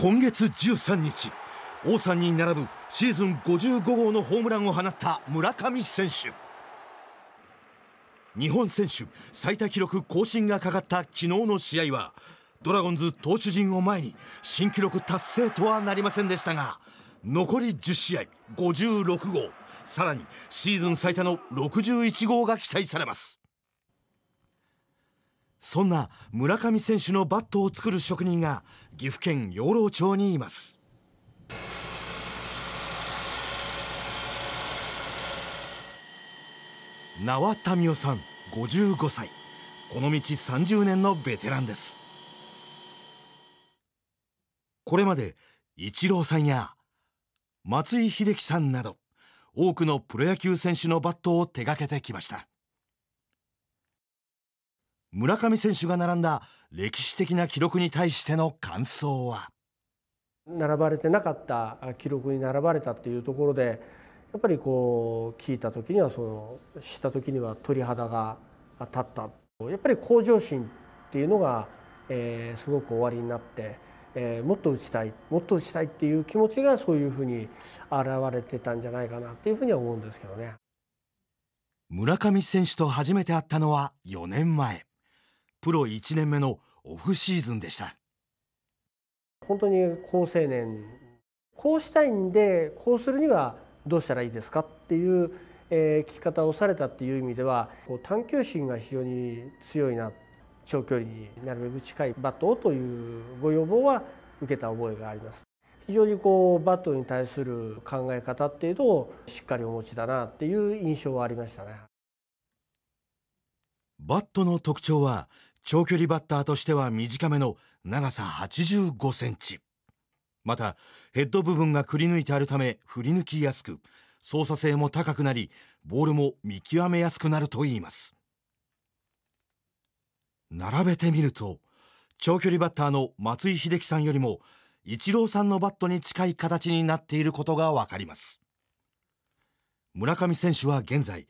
今月13日王さんに並ぶシーズン55号のホームランを放った村上選手日本選手最多記録更新がかかった昨日の試合はドラゴンズ投手陣を前に新記録達成とはなりませんでしたが残り10試合56号さらにシーズン最多の61号が期待されますそんな村上選手のバットを作る職人が岐阜県養老町にいます縄民夫さん55歳この道30年のベテランですこれまでイチローさんや松井秀喜さんなど多くのプロ野球選手のバットを手掛けてきました村上選手が並んだ歴史的な記録に対しての感想は並ばれてなかった記録に並ばれたっていうところでやっぱりこう聞いた時にはその知った時には鳥肌が立ったやっぱり向上心っていうのが、えー、すごく終わりになって、えー、もっと打ちたいもっと打ちたいっていう気持ちがそういうふうに表れてたんじゃないかなっていうふうには思うんですけどね村上選手と初めて会ったのは4年前。プロ1年目のオフシーズンでした本当に好青年こうしたいんでこうするにはどうしたらいいですかっていう、え聞き方をされたっていう意味ではこう探究心が非常に強いな長距離になるべく近いバットをというご要望は受けた覚えがあります。非常にこうバットに対する考え方っていうのをしっかりお持ちだなっていう印象はありましたね。バットの特徴は長距離バッターとしては短めの長さ85センチ。また、ヘッド部分がくり抜いてあるため振り抜きやすく、操作性も高くなり、ボールも見極めやすくなるといいます。並べてみると、長距離バッターの松井秀喜さんよりも、イチローさんのバットに近い形になっていることがわかります。村上選手は現在、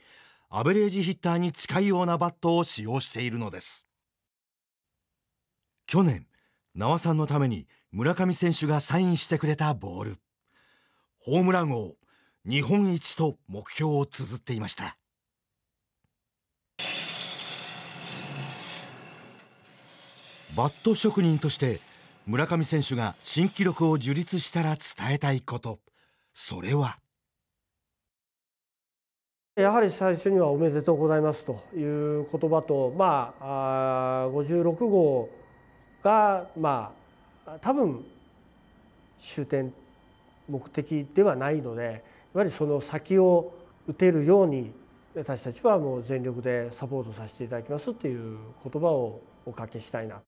アベレージヒッターに近いようなバットを使用しているのです去年名さんのために村上選手がサインしてくれたボールホームラン王日本一と目標を綴っていましたバット職人として村上選手が新記録を樹立したら伝えたいことそれはやはり最初にはおめでとうございますという言葉と、まあ、56号が、まあ、多分終点目的ではないのでやはりその先を打てるように私たちはもう全力でサポートさせていただきますという言葉をおかけしたいな。